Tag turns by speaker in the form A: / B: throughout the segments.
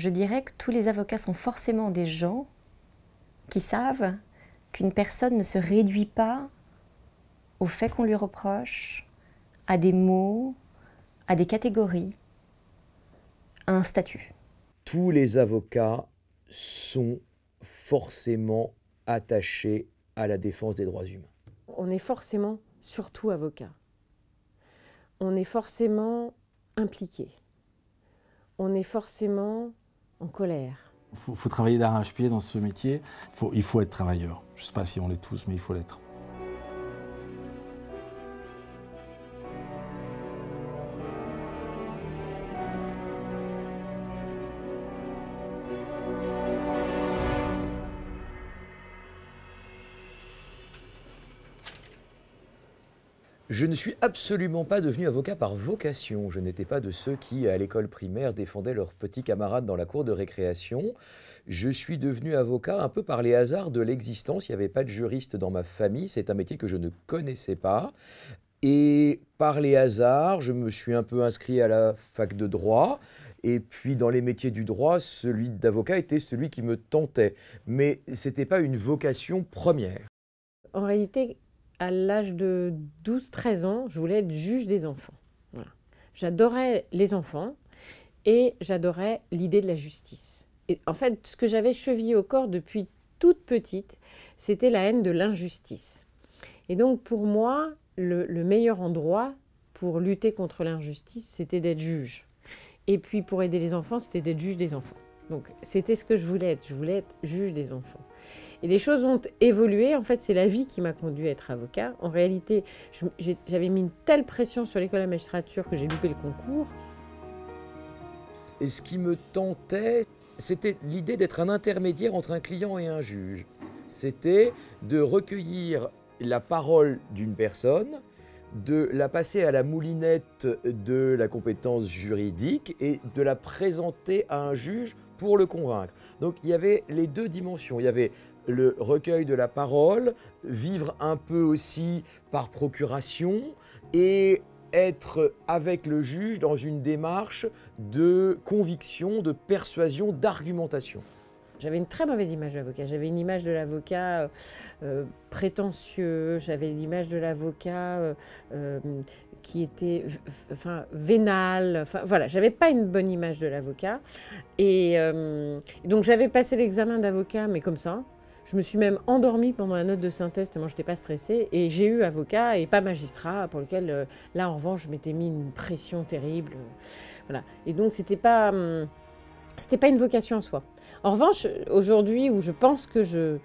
A: je dirais que tous les avocats sont forcément des gens qui savent qu'une personne ne se réduit pas au fait qu'on lui reproche, à des mots, à des catégories, à un statut.
B: Tous les avocats sont forcément attachés à la défense des droits humains.
C: On est forcément surtout avocat. On est forcément impliqué. On est forcément en colère.
D: Il faut, travailler d'arrache-pied dans ce métier. Faut, il faut être travailleur. Je ne sais pas si on l'est tous, mais il faut l'être.
B: Je ne suis absolument pas devenu avocat par vocation. Je n'étais pas de ceux qui, à l'école primaire, défendaient leurs petits camarades dans la cour de récréation. Je suis devenu avocat un peu par les hasards de l'existence. Il n'y avait pas de juriste dans ma famille. C'est un métier que je ne connaissais pas. Et par les hasards, je me suis un peu inscrit à la fac de droit. Et puis dans les métiers du droit, celui d'avocat était celui qui me tentait. Mais ce n'était pas une vocation première.
C: En réalité, à l'âge de 12-13 ans, je voulais être juge des enfants. J'adorais les enfants et j'adorais l'idée de la justice. Et en fait, ce que j'avais chevillé au corps depuis toute petite, c'était la haine de l'injustice. Et donc pour moi, le, le meilleur endroit pour lutter contre l'injustice, c'était d'être juge. Et puis pour aider les enfants, c'était d'être juge des enfants. Donc c'était ce que je voulais être, je voulais être juge des enfants. Et les choses ont évolué, en fait c'est la vie qui m'a conduit à être avocat. En réalité, j'avais mis une telle pression sur l'école de magistrature que j'ai loupé le concours.
B: Et ce qui me tentait, c'était l'idée d'être un intermédiaire entre un client et un juge. C'était de recueillir la parole d'une personne, de la passer à la moulinette de la compétence juridique et de la présenter à un juge pour le convaincre. Donc il y avait les deux dimensions. Il y avait le recueil de la parole, vivre un peu aussi par procuration et être avec le juge dans une démarche de conviction, de persuasion, d'argumentation.
C: J'avais une très mauvaise image de l'avocat. J'avais une image de l'avocat euh, euh, prétentieux, j'avais l'image de l'avocat euh, qui était enfin, vénale. Enfin, voilà, j'avais pas une bonne image de l'avocat. Et euh, donc j'avais passé l'examen d'avocat, mais comme ça. Je me suis même endormie pendant la note de synthèse tellement n'étais pas stressée. Et j'ai eu avocat et pas magistrat, pour lequel, euh, là en revanche, je m'étais mis une pression terrible. Voilà. Et donc c'était pas. Hum, pas une vocation en soi. En revanche, aujourd'hui, où je pense que je,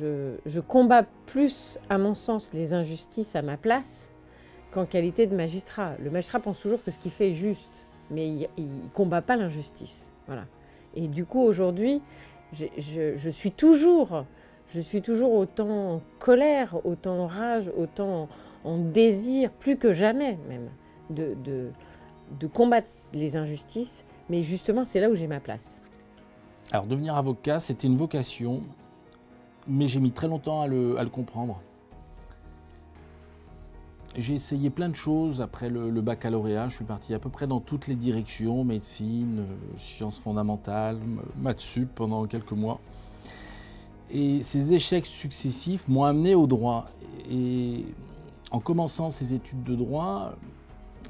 C: je, je combats plus, à mon sens, les injustices à ma place, qu'en qualité de magistrat. Le magistrat pense toujours que ce qu'il fait est juste, mais il ne combat pas l'injustice. Voilà. Et du coup, aujourd'hui, je, suis toujours, je suis toujours autant en colère, autant en rage, autant en, désir, plus que jamais même, de, combattre les injustices. Mais justement, c'est là où j'ai ma place.
D: Alors, devenir avocat, c'était une vocation, mais j'ai mis très longtemps à le comprendre j'ai essayé plein de choses après le, baccalauréat. Je suis parti à peu près dans toutes les directions, médecine, euh, sciences fondamentales, maths sup pendant quelques mois. Et ces échecs successifs m'ont amené au droit. Et en commençant ces études de droit,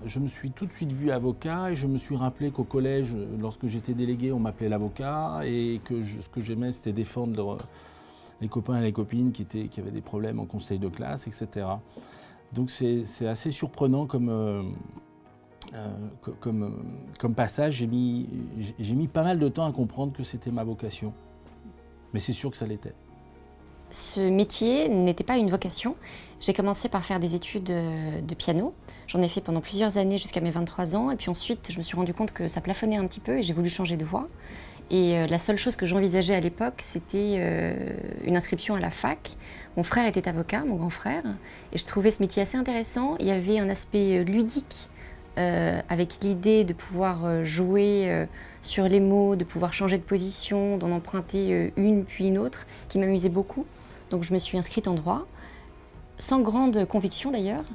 D: je me suis tout de suite vu avocat et je me suis rappelé qu'au collège, lorsque j'étais délégué, on m'appelait l'avocat et que ce que j'aimais, c'était défendre les copains et les copines qui, qui avaient des problèmes en conseil de classe, etc. Donc c'est assez surprenant euh, euh, comme, comme, passage. J'ai mis, mis pas mal de temps à comprendre que c'était ma vocation. Mais c'est sûr que ça l'était.
A: Ce métier n'était pas une vocation. J'ai commencé par faire des études euh, de piano. J'en ai fait pendant plusieurs années jusqu'à mes 23 ans. Et puis ensuite, je me suis rendu compte que ça plafonnait un petit peu et j'ai voulu changer de voie. Et euh, la seule chose que j'envisageais à l'époque, c'était euh, une inscription à la fac. Mon frère était avocat, mon grand frère, et je trouvais ce métier assez intéressant. Il y avait un aspect euh, ludique avec l'idée de pouvoir jouer sur les mots, de pouvoir changer de position, d'en emprunter une puis une autre, qui m'amusait beaucoup. Donc je me suis inscrite en droit, sans grande conviction d'ailleurs.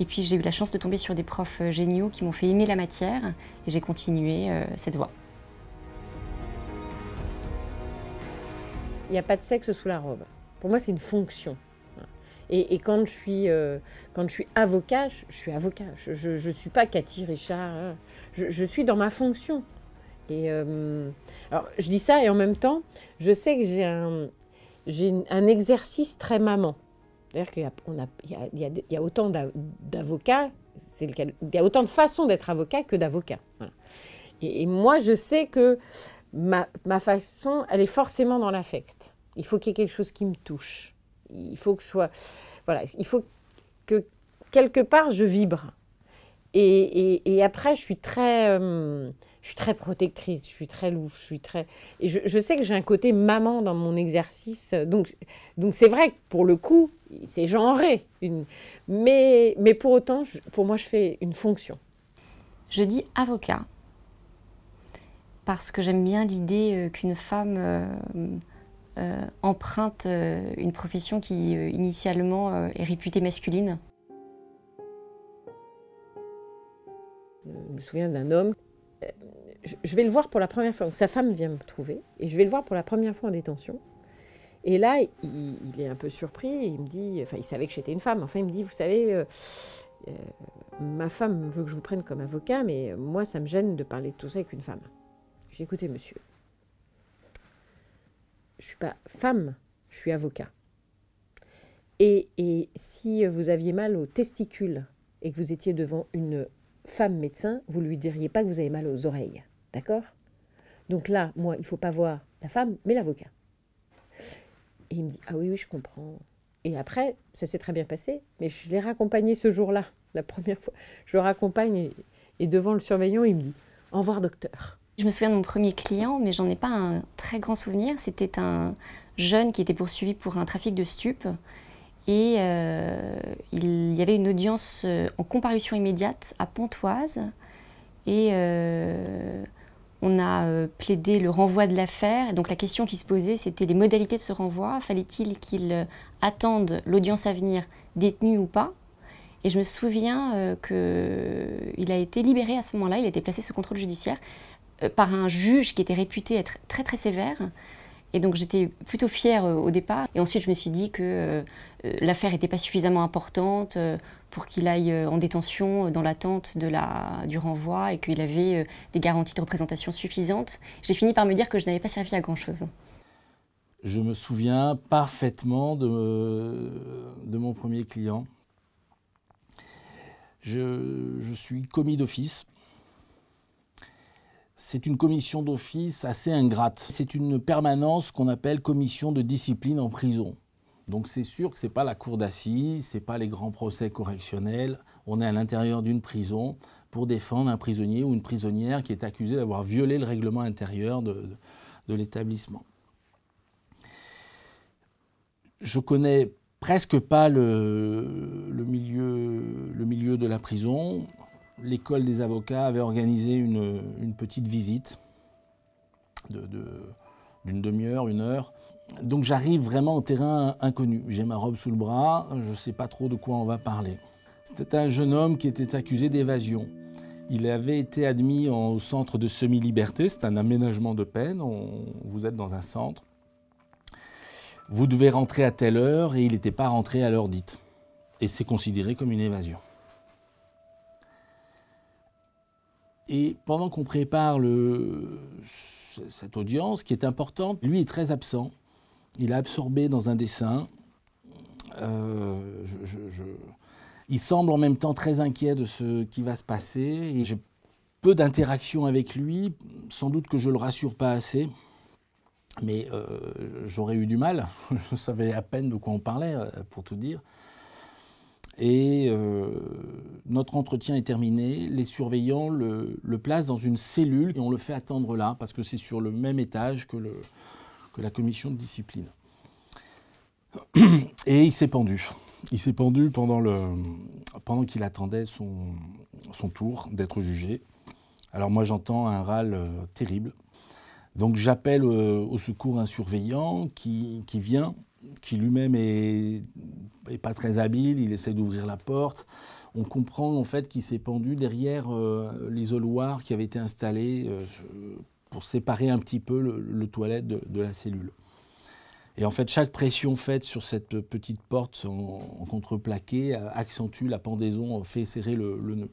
A: Et puis j'ai eu la chance de tomber sur des profs géniaux qui m'ont fait aimer la matière et j'ai continué cette voie.
C: n'y a pas de sexe sous la robe. Pour moi, c'est une fonction. Et, quand, je suis, euh, quand je suis avocat, je, suis avocat. Je ne suis pas Cathy Richard. Hein. Je, suis dans ma fonction. Et euh, alors, je dis ça et en même temps, je sais que j'ai un, j'ai un exercice très maman. C'est-à-dire qu'il y a, on il y, a, il y a autant d'avocats, c'est il y a autant de façons d'être avocat que d'avocat. Et, et, moi, je sais que ma, façon, elle est forcément dans l'affect. Il faut qu'il y ait quelque chose qui me touche. Il faut que je sois. Voilà, il faut que quelque part je vibre. Et, après, je suis très. Euh, je suis très protectrice, je suis très louche, je suis très... Et je, sais que j'ai un côté maman dans mon exercice. Donc, donc c'est vrai que pour le coup, c'est genré. Mais, mais pour autant, pour moi, je fais une fonction. Je dis avocat parce que j'aime bien l'idée
A: euh, qu'une femme euh, euh, emprunte une profession qui
C: initialement est réputée masculine. Je me souviens d'un homme, je vais le voir pour la première fois, sa femme vient me trouver, et je vais le voir pour la première fois en détention. Et là, il, est un peu surpris, il me dit, enfin il savait que j'étais une femme, enfin il me dit, vous savez, ma femme veut que je vous prenne comme avocat, mais moi ça me gêne de parler de tout ça avec une femme. J'ai écouté, monsieur, je suis pas femme, je suis avocat. Et, et si vous aviez mal aux testicules et que vous étiez devant une femme médecin, vous ne lui diriez pas que vous avez mal aux oreilles. D'accord Donc là, moi, il faut pas voir la femme, mais l'avocat. Et il me dit Ah oui, oui, je comprends. Et après, ça s'est très bien passé, mais je l'ai raccompagné ce jour-là, la première fois. Je le raccompagne et devant le surveillant, il me dit Au revoir, docteur. Je me souviens de mon premier client, mais j'en ai pas
A: un très grand souvenir. C'était un jeune qui était poursuivi pour un trafic de stupes. Et euh, il y avait une audience euh, en comparution immédiate à Pontoise. Et euh, on a plaidé le renvoi de l'affaire. donc la question qui se posait, c'était les modalités de ce renvoi. Fallait-il qu'il attende l'audience à venir, détenu ou pas Et je me souviens qu'il a été libéré à ce moment-là. Il a été placé sous contrôle judiciaire. Euh, par un juge qui était réputé être très très sévère. Et donc j'étais plutôt fière euh, au départ. Et ensuite je me suis dit que euh, l'affaire n'était pas suffisamment importante pour qu'il aille en détention dans l'attente la, du renvoi et qu'il avait des garanties de représentation suffisantes. J'ai fini par me dire que je n'avais pas servi à grand-chose.
D: Je me souviens parfaitement de, de mon premier client. je suis commis d'office c'est une commission d'office assez ingrate. C'est une permanence qu'on appelle commission de discipline en prison. Donc c'est sûr que ce n'est pas la cour d'assises, ce n'est pas les grands procès correctionnels. On est à l'intérieur d'une prison pour défendre un prisonnier ou une prisonnière qui est accusée d'avoir violé le règlement intérieur de, l'établissement. Je connais presque pas milieu, le milieu de la prison l'école des avocats avait organisé une, petite visite d'une demi-heure, une heure. Donc j'arrive vraiment au terrain inconnu. J'ai ma robe sous le bras, je ne sais pas trop de quoi on va parler. C'était un jeune homme qui était accusé d'évasion. Il avait été admis au centre de semi-liberté, c'est un aménagement de peine, on, vous êtes dans un centre. Vous devez rentrer à telle heure et il n'était pas rentré à l'heure dite. Et c'est considéré comme une évasion. Et pendant qu'on prépare cette audience, qui est importante, lui est très absent. Il a absorbé dans un dessin. Euh, il semble en même temps très inquiet de ce qui va se passer. Et j'ai peu d'interactions avec lui. Sans doute que je ne le rassure pas assez. Mais euh, j'aurais eu du mal. je savais à peine de quoi on parlait, euh, pour tout dire. Et euh, notre entretien est terminé. Les surveillants le, le, placent dans une cellule et on le fait attendre là parce que c'est sur le même étage que, la commission de discipline. Et il s'est pendu. Il s'est pendu pendant, pendant qu'il attendait son, tour d'être jugé. Alors moi j'entends un râle euh, terrible. Donc j'appelle euh, au secours un surveillant qui vient qui lui-même est, pas très habile, il essaie d'ouvrir la porte. On comprend en fait qu'il s'est pendu derrière euh, l'isoloir qui avait été installé euh, pour séparer un petit peu le, toilette de, la cellule. Et en fait, chaque pression faite sur cette petite porte en, contreplaqué euh, accentue la pendaison, fait serrer le, nœud.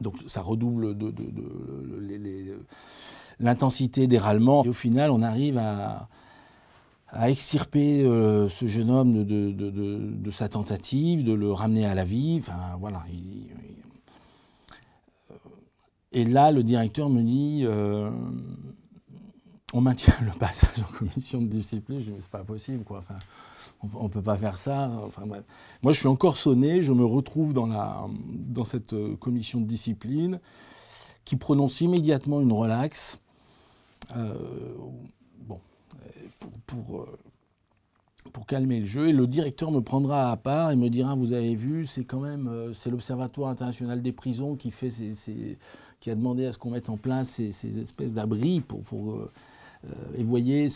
D: Donc ça redouble de, l'intensité des râlements. Et au final, on arrive à, à extirper euh, ce jeune homme de, de, sa tentative, de le ramener à la vie. Enfin, voilà. Euh, et là, le directeur me dit euh, on maintient le passage en commission de discipline. Je dis c'est pas possible, quoi. on ne peut pas faire ça. Moi, je suis encore sonné, je me retrouve dans, la, dans cette commission de discipline qui prononce immédiatement une relaxe pour, euh, pour, calmer le jeu. Et le directeur me prendra à part et me dira, vous avez vu, c'est quand même euh, c'est l'Observatoire international des prisons qui, fait qui a demandé à ce qu'on mette en place ces, espèces d'abris pour... pour euh, et voyez,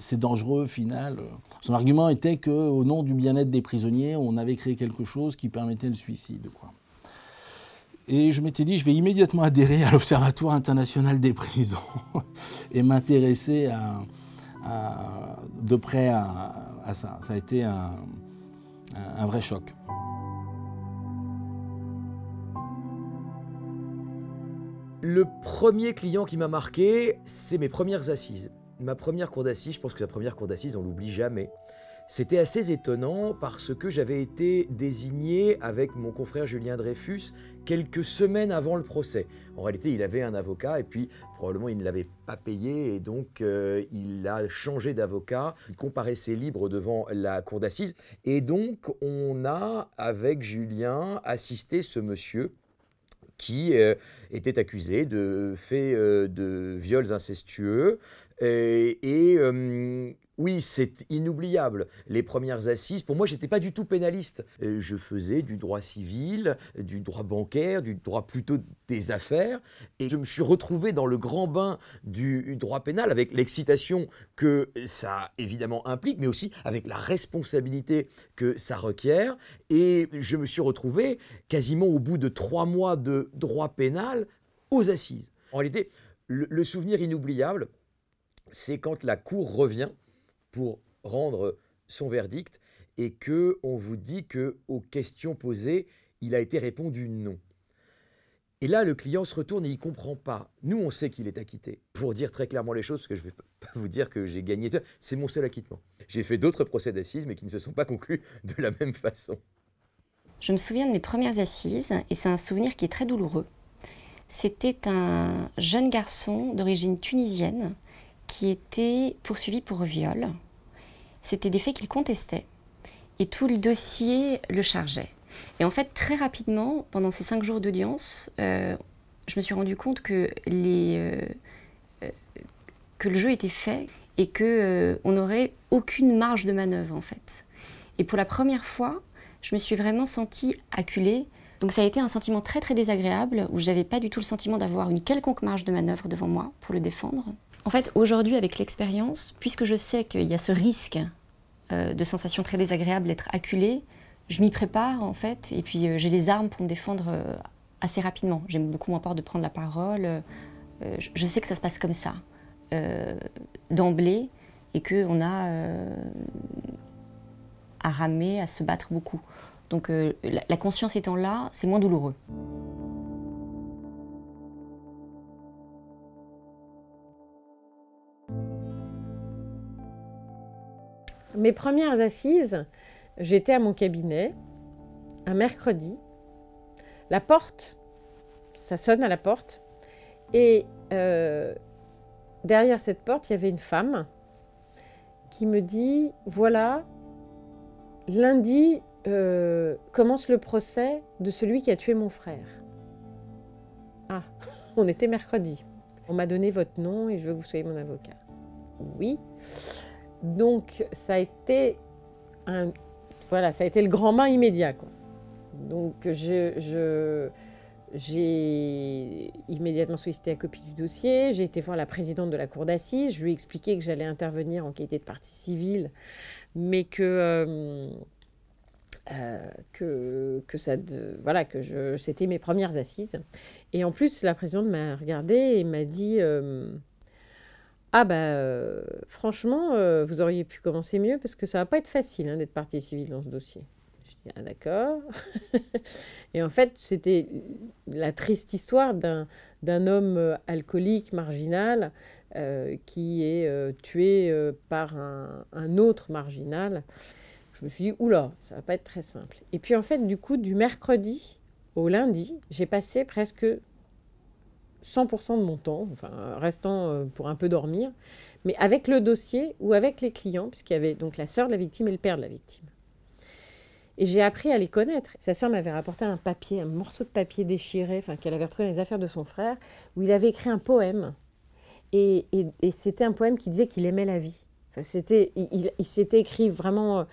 D: c'est dangereux, final. Son argument était qu'au nom du bien-être des prisonniers, on avait créé quelque chose qui permettait le suicide. Quoi. Et je m'étais dit, je vais immédiatement adhérer à l'Observatoire international des prisons et m'intéresser à, de près à, ça. Ça a été un, un vrai choc.
B: Le premier client qui m'a marqué, c'est mes premières assises. Ma première cour d'assises, je pense que la première cour d'assises, on l'oublie jamais. C'était assez étonnant parce que j'avais été désigné avec mon confrère Julien Dreyfus quelques semaines avant le procès. En réalité, il avait un avocat et puis probablement il ne l'avait pas payé et donc euh, il a changé d'avocat. Il comparaissait libre devant la cour d'assises et donc on a avec Julien assisté ce monsieur qui euh, était accusé de faits euh, de viols incestueux et oui, c'est inoubliable. Les premières assises, pour moi, j'étais pas du tout pénaliste. Euh, je faisais du droit civil, euh, du droit bancaire, du droit plutôt des affaires. Et je me suis retrouvé dans le grand bain du droit pénal avec l'excitation que ça évidemment implique, mais aussi avec la responsabilité que ça requiert. Et je me suis retrouvé quasiment au bout de trois mois de droit pénal aux assises. En réalité, le souvenir inoubliable, c'est quand la cour revient pour rendre son verdict et que on vous dit que aux questions posées, il a été répondu non. Et là, le client se retourne et il comprend pas. Nous, on sait qu'il est acquitté. Pour dire très clairement les choses, parce que je ne vais pas vous dire que j'ai gagné, c'est mon seul acquittement. J'ai fait d'autres procès d'assises, mais qui ne se sont pas conclus de la même façon.
A: Je me souviens de mes premières assises, et c'est un souvenir qui est très douloureux. C'était un jeune garçon d'origine tunisienne qui était poursuivi pour viol. C'était des faits qu'il contestait. Et tout le dossier le chargeait. Et en fait, très rapidement, pendant ces cinq jours d'audience, euh, je me suis rendu compte que, euh, euh, le jeu était fait et qu'on n'aurait aucune marge de manœuvre en fait. Et pour la première fois, je me suis vraiment sentie acculée. Donc ça a été un sentiment très très désagréable où n'avais pas du tout le sentiment d'avoir une quelconque marge de manœuvre devant moi pour le défendre. En fait, aujourd'hui, avec l'expérience, puisque je sais qu'il y a ce risque euh, de sensation très désagréable d'être acculé, je m'y prépare en fait, et puis euh, j'ai les armes pour me défendre euh, assez rapidement. J'ai beaucoup moins peur de prendre la parole. je sais que ça se passe comme ça, d'emblée, et qu'on a à ramer, à se battre beaucoup. Donc la conscience étant là, c'est moins douloureux.
C: Mes premières assises, j'étais à mon cabinet un mercredi. La porte, ça sonne à la porte. Et euh, derrière cette porte, il y avait une femme qui me dit, voilà, lundi euh, commence le procès de celui qui a tué mon frère. Ah, on était mercredi. On m'a donné votre nom et je veux que vous soyez mon avocat. Oui. Donc ça a été un, voilà, ça a été le grand bain immédiat. Quoi. Donc j'ai immédiatement sollicité la copie du dossier, j'ai été voir la présidente de la cour d'assises, je lui ai expliqué que j'allais intervenir en qualité de partie civile, mais que, euh, euh, que, que, ça voilà, que c'était mes premières assises. Et en plus, la présidente m'a regardée et m'a dit... Euh, ah ben, franchement, euh, vous auriez pu commencer mieux parce que ça va pas être facile hein, d'être partie civile dans ce dossier. Je dis ah d'accord. et en fait, c'était la triste histoire d'un d'un homme euh, alcoolique marginal qui est tué par un, autre marginal. Je me suis dit oula, ça va pas être très simple. Et puis en fait, du coup, du mercredi au lundi, j'ai passé presque 100% de mon temps, enfin, restant euh, pour un peu dormir, mais avec le dossier ou avec les clients, puisqu'il y avait donc la sœur de la victime et le père de la victime. Et j'ai appris à les connaître. Sa sœur m'avait rapporté un papier, un morceau de papier déchiré, enfin, qu'elle avait retrouvé dans les affaires de son frère, où il avait écrit un poème. Et, c'était un poème qui disait qu'il aimait la vie. Enfin, c'était, il, s'était écrit vraiment, euh,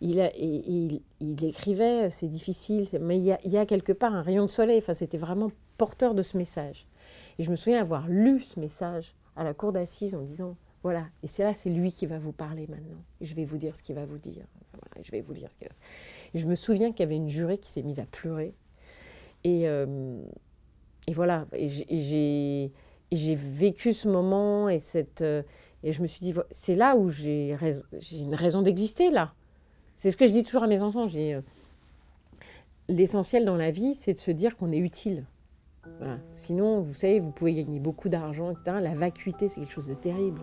C: il, écrivait, euh, c'est difficile, mais il y, a, il y, a, quelque part un rayon de soleil. Enfin, c'était vraiment porteur de ce message. Et je me souviens avoir lu ce message à la cour d'assises en disant voilà, et c'est là, c'est lui qui va vous parler maintenant. Et je vais vous dire ce qu'il va vous dire. je vais vous dire ce qu'il va. Et je me souviens qu'il y avait une jurée qui s'est mise à pleurer. Et, euh, et voilà, et j'ai vécu ce moment et cette. Euh, et je me suis dit, c'est là où j'ai une raison d'exister, là. C'est ce que je dis toujours à mes enfants. J'ai euh, L'essentiel dans la vie, c'est de se dire qu'on est utile. Sinon, vous savez, vous pouvez gagner beaucoup d'argent, etc. La vacuité, c'est quelque chose de terrible.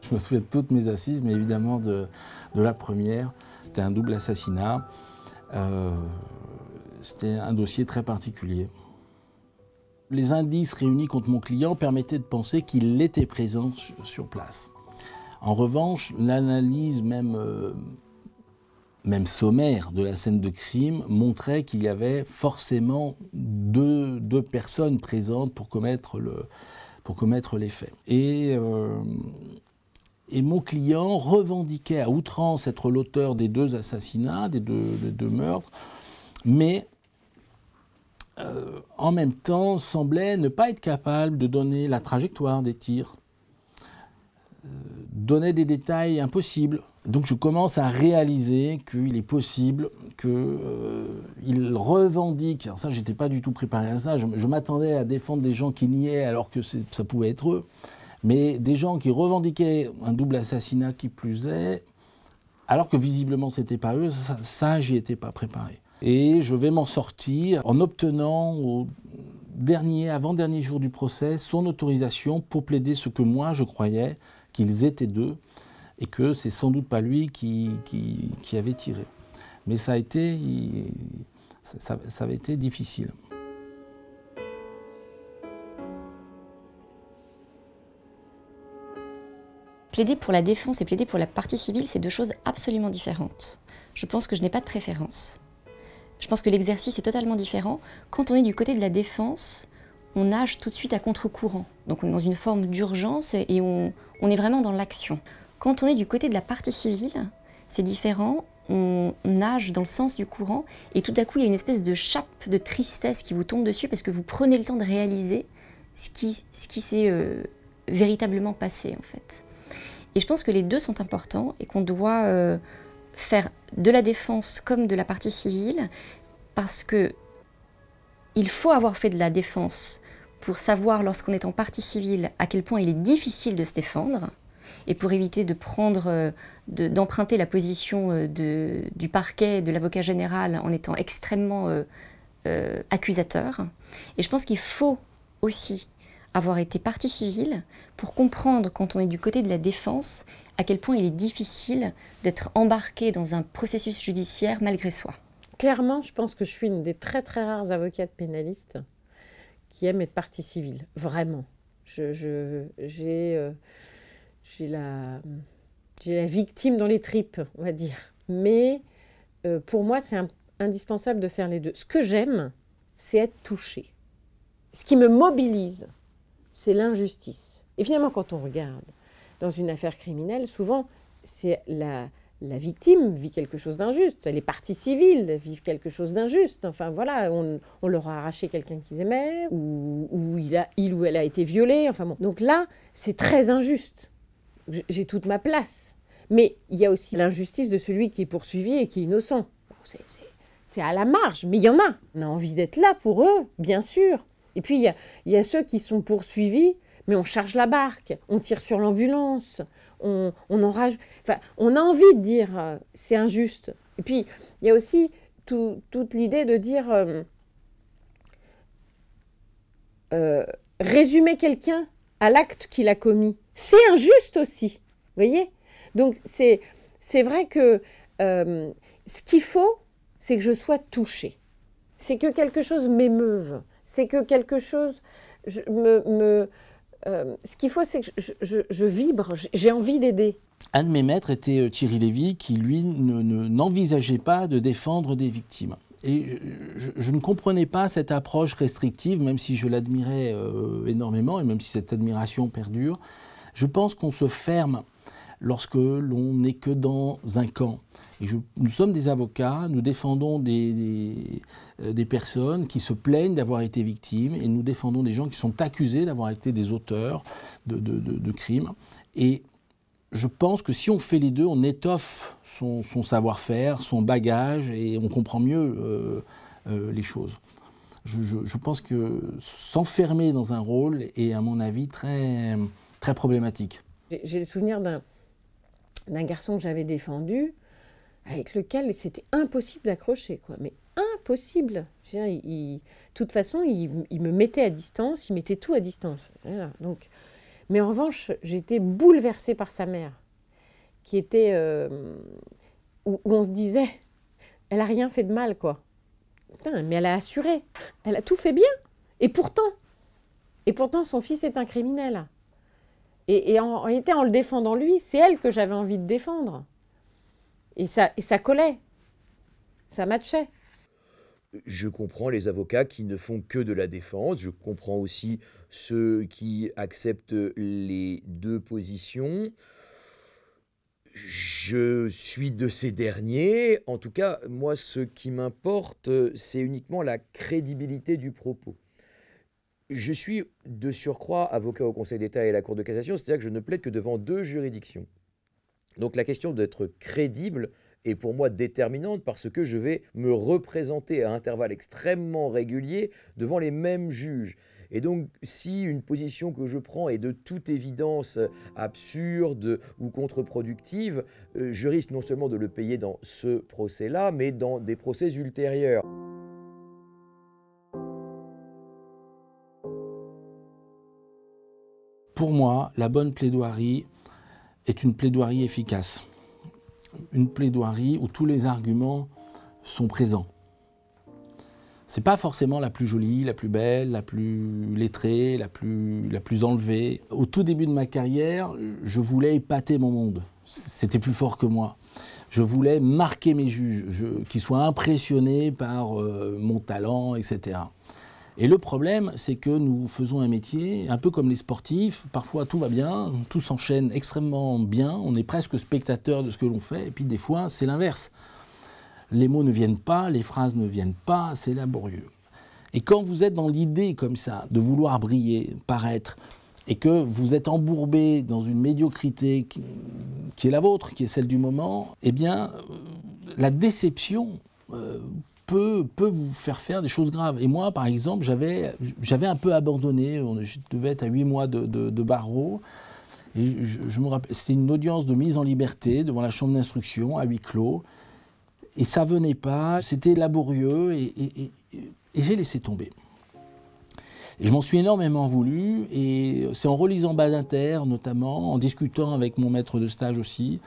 D: Je me souviens de toutes mes assises, mais évidemment de, la première. C'était un double assassinat. Euh, c'était un dossier très particulier. Les indices réunis contre mon client permettaient de penser qu'il était présent sur, place. En revanche, l'analyse même... Euh, même sommaire de la scène de crime montrait qu'il y avait forcément deux, personnes présentes pour commettre, le, pour commettre les faits. Et, euh, et mon client revendiquait à outrance être l'auteur des deux assassinats, des deux, deux meurtres, mais euh, en même temps semblait ne pas être capable de donner la trajectoire des tirs, donner euh, donnait des détails impossibles donc je commence à réaliser qu'il est possible qu'ils revendiquent, euh, revendique, alors ça j'étais pas du tout préparé à ça, je, m'attendais à défendre des gens qui niaient alors que ça pouvait être eux, mais des gens qui revendiquaient un double assassinat qui plus est, alors que visiblement c'était pas eux, ça, ça j'y étais pas préparé. Et je vais m'en sortir en obtenant au dernier, avant-dernier jour du procès son autorisation pour plaider ce que moi je croyais qu'ils étaient deux et que c'est sans doute pas lui qui, avait tiré. Mais ça a été, ça, avait été difficile.
A: Plaider pour la défense et plaider pour la partie civile, c'est deux choses absolument différentes. Je pense que je n'ai pas de préférence. Je pense que l'exercice est totalement différent. Quand on est du côté de la défense, on nage tout de suite à contre-courant. Donc on est dans une forme d'urgence et on est vraiment dans l'action. Quand on est du côté de la partie civile, c'est différent, on nage dans le sens du courant, et tout à coup il y a une espèce de chape de tristesse qui vous tombe dessus parce que vous prenez le temps de réaliser ce qui, s'est euh, véritablement passé en fait. Et je pense que les deux sont importants et qu'on doit euh, faire de la défense comme de la partie civile parce que il faut avoir fait de la défense pour savoir lorsqu'on est en partie civile à quel point il est difficile de se défendre et pour éviter de prendre, euh, d'emprunter la position euh, de, du parquet, de l'avocat général, en étant extrêmement euh, accusateur. Et je pense qu'il faut aussi avoir été partie civile pour comprendre, quand on est du côté de la défense, à quel point il est difficile
C: d'être embarqué dans un processus
A: judiciaire malgré soi.
C: Clairement, je pense que je suis une des très très rares avocates pénalistes qui aime être partie civile, vraiment. Je, j'ai, j'ai la, j'ai la victime dans les tripes, on va dire. Mais euh, pour moi, c'est indispensable de faire les deux. Ce que j'aime, c'est être touché. Ce qui me mobilise, c'est l'injustice. Et finalement, quand on regarde dans une affaire criminelle, souvent, c'est la, la victime vit quelque chose d'injuste, les parties civiles vivent quelque chose d'injuste. Enfin voilà, on, on leur a arraché quelqu'un qu'ils aimaient, ou, il, a, il ou elle a été violé. Enfin bon. Donc là, c'est très injuste j'ai toute ma place. Mais il y a aussi l'injustice de celui qui est poursuivi et qui est innocent. c'est à la marge, mais il y en a. On a envie d'être là pour eux, bien sûr. Et puis, il y a, ceux qui sont poursuivis, mais on charge la barque, on tire sur l'ambulance, on, enrage. Enfin, on a envie de dire euh, c'est injuste. Et puis, il y a aussi toute l'idée de dire euh, euh, résumer quelqu'un à l'acte qu'il a commis c'est injuste aussi. voyez Donc, c'est, vrai que euh, ce qu'il faut, c'est que je sois touchée. C'est que quelque chose m'émeuve. C'est que quelque chose me. Euh, ce qu'il faut, c'est que je, vibre, j'ai envie d'aider.
D: Un de mes maîtres était euh, Thierry Lévy, qui, lui, ne, n'envisageait pas de défendre des victimes. Et je, ne comprenais pas cette approche restrictive, même si je l'admirais énormément, et même si cette admiration perdure. Je pense qu'on se ferme lorsque l'on n'est que dans un camp. nous sommes des avocats, nous défendons euh, des, personnes qui se plaignent d'avoir été victimes et nous défendons des gens qui sont accusés d'avoir été des auteurs de, crimes. Et je pense que si on fait les deux, on étoffe son, savoir-faire, son bagage et on comprend mieux euh, euh, les choses je, pense que s'enfermer dans un rôle est, à mon avis, très, très problématique.
C: J'ai le souvenir d'un garçon que j'avais défendu, avec lequel c'était impossible d'accrocher, quoi. Mais impossible. De toute façon, il, me mettait à distance, il mettait tout à distance. Donc, mais en revanche, j'étais bouleversée par sa mère, qui était euh, où, où, on se disait, elle a rien fait de mal, quoi mais elle a assuré. Elle a tout fait bien. Et pourtant, et pourtant, son fils est un criminel. Et, en, réalité, en le défendant lui, c'est elle que j'avais envie de défendre. Et ça, et ça collait. Ça matchait.
D: Je
B: comprends les avocats qui ne font que de la défense. Je comprends aussi ceux qui acceptent les deux positions. Je suis de ces derniers. En tout cas, moi, ce qui m'importe, euh, c'est uniquement la crédibilité du propos. Je suis de surcroît avocat au Conseil d'État et à la Cour de cassation, c'est-à-dire que je ne plaide que devant deux juridictions. Donc la question d'être crédible est pour moi déterminante parce que je vais me représenter à intervalles extrêmement réguliers devant les mêmes juges. Et donc, si une position que je prends est de toute évidence absurde ou contre-productive, euh, je risque non seulement de le payer dans ce procès-là, mais dans des procès ultérieurs.
D: Pour moi, la bonne plaidoirie est une plaidoirie efficace. Une plaidoirie où tous les arguments sont présents c'est pas forcément la plus jolie, la plus belle, la plus lettrée, la plus, la plus enlevée. Au tout début de ma carrière, je voulais épater mon monde. C'était plus fort que moi. Je voulais marquer mes juges, qu'ils soient impressionnés par euh, mon talent, etc. Et le problème, c'est que nous faisons un métier un peu comme les sportifs. Parfois, tout va bien, tout s'enchaîne extrêmement bien, on est presque spectateur de ce que l'on fait, et puis des fois, c'est l'inverse les mots ne viennent pas, les phrases ne viennent pas, c'est laborieux. Et quand vous êtes dans l'idée comme ça, de vouloir briller, paraître, et que vous êtes embourbé dans une médiocrité qui, est la vôtre, qui est celle du moment, eh bien, euh, la déception euh, peut, vous faire faire des choses graves. Et moi, par exemple, j'avais un peu abandonné, je devais être à 8 mois de, barreau, je, me rappelle, c'était une audience de mise en liberté devant la chambre d'instruction à huis clos et ça venait pas, c'était laborieux et, j'ai laissé tomber. Et je m'en suis énormément voulu et c'est en relisant Badinter notamment, en discutant avec mon maître de stage aussi,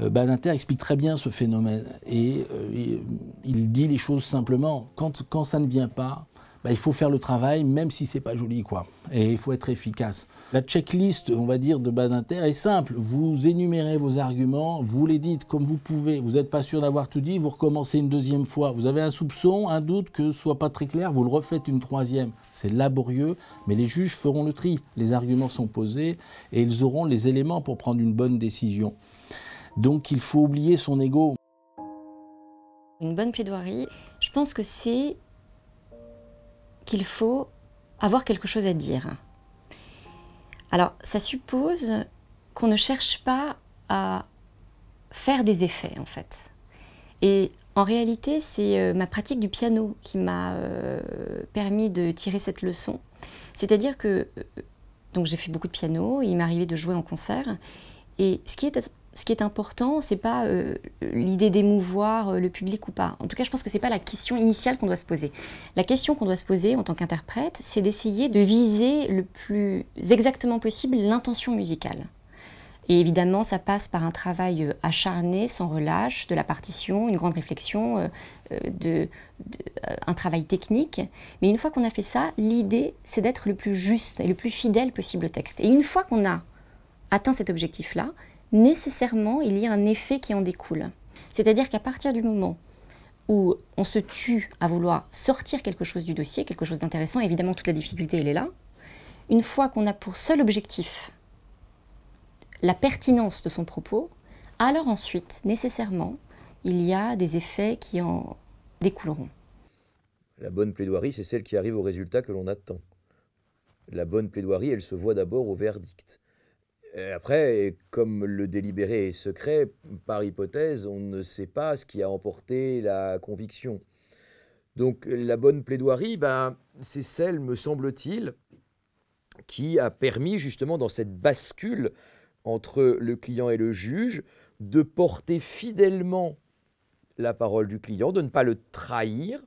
D: euh, Badinter explique très bien ce phénomène euh, et, il dit les choses simplement. Quand, quand ça ne vient pas, bah, il faut faire le travail, même si ce c'est pas joli, quoi. Et il faut être efficace. La checklist, on va dire, de Badinter est simple. Vous énumérez vos arguments, vous les dites comme vous pouvez. Vous n'êtes pas sûr d'avoir tout dit, vous recommencez une deuxième fois. Vous avez un soupçon, un doute que ce soit pas très clair, vous le refaites une troisième. C'est laborieux, mais les juges feront le tri. Les arguments sont posés et ils auront les éléments pour prendre une bonne décision. Donc il faut oublier son ego.
A: Une bonne plaidoirie, je pense que c'est qu'il faut avoir quelque chose à dire. Alors, ça suppose qu'on ne cherche pas à faire des effets, en fait. Et en réalité, c'est euh, ma pratique du piano qui m'a euh, permis de tirer cette leçon. C'est-à-dire que euh, donc j'ai fait beaucoup de piano, il m'arrivait de jouer en concert. Et ce qui est ce qui est important, ce n'est pas euh, l'idée d'émouvoir euh, le public ou pas. En tout cas, je pense que ce n'est pas la question initiale qu'on doit se poser. La question qu'on doit se poser en tant qu'interprète, c'est d'essayer de viser le plus exactement possible l'intention musicale. Et évidemment, ça passe par un travail euh, acharné, sans relâche, de la partition, une grande réflexion, de, un travail technique. Mais une fois qu'on a fait ça, l'idée, c'est d'être le plus juste et le plus fidèle possible au texte. Et une fois qu'on a atteint cet objectif-là, nécessairement il y a un effet qui en découle. C'est-à-dire qu'à partir du moment où on se tue à vouloir sortir quelque chose du dossier, quelque chose d'intéressant, évidemment toute la difficulté elle est là, une fois qu'on a pour seul objectif la pertinence de son propos, alors ensuite, nécessairement, il y a des effets qui en découleront.
B: La bonne plaidoirie, c'est celle qui arrive au résultat que l'on attend. La bonne plaidoirie, elle se voit d'abord au verdict après, comme le délibéré est secret, par hypothèse, on ne sait pas ce qui a emporté la conviction. Donc la bonne plaidoirie, ben, c'est celle, me semble-t-il, qui a permis justement dans cette bascule entre le client et le juge de porter fidèlement la parole du client, de ne pas le trahir,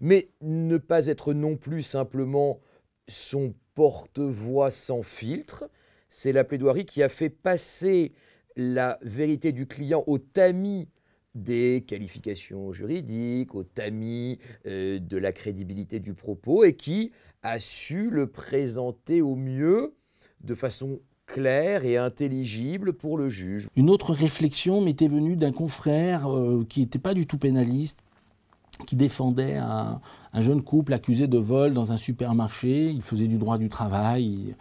B: mais ne pas être non plus simplement son porte-voix sans filtre, c'est la plaidoirie qui a fait passer la vérité du client au tamis des qualifications juridiques, au tamis euh, de la crédibilité du propos, et qui a su le présenter au mieux de façon claire et intelligible pour le juge.
D: Une autre réflexion m'était venue d'un confrère euh, qui n'était pas du tout pénaliste, qui défendait un, jeune couple accusé de vol dans un supermarché. Il faisait du droit du travail.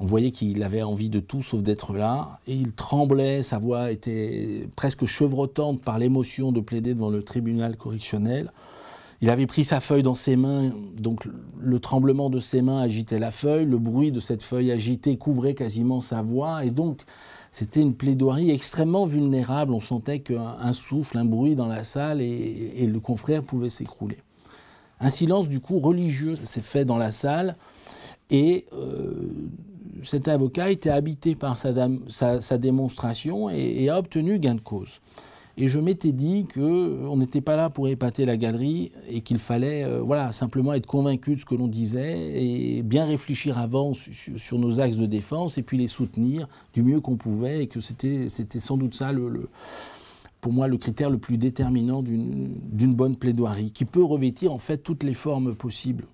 D: On voyait qu'il avait envie de tout sauf d'être là, et il tremblait, sa voix était presque chevrotante par l'émotion de plaider devant le tribunal correctionnel. Il avait pris sa feuille dans ses mains, donc le tremblement de ses mains agitait la feuille, le bruit de cette feuille agitée couvrait quasiment sa voix, et donc c'était une plaidoirie extrêmement vulnérable. On sentait qu'un souffle, un bruit dans la salle, et, le confrère pouvait s'écrouler. Un silence du coup religieux s'est fait dans la salle, et euh, cet avocat était habité par sa, démonstration et, a obtenu gain de cause. Et je m'étais dit qu'on euh, n'était pas là pour épater la galerie et qu'il fallait euh, voilà, simplement être convaincu de ce que l'on disait et bien réfléchir avant sur, nos axes de défense et puis les soutenir du mieux qu'on pouvait et que c'était sans doute ça pour moi le critère le plus déterminant d'une bonne plaidoirie, qui peut revêtir en fait toutes les formes possibles.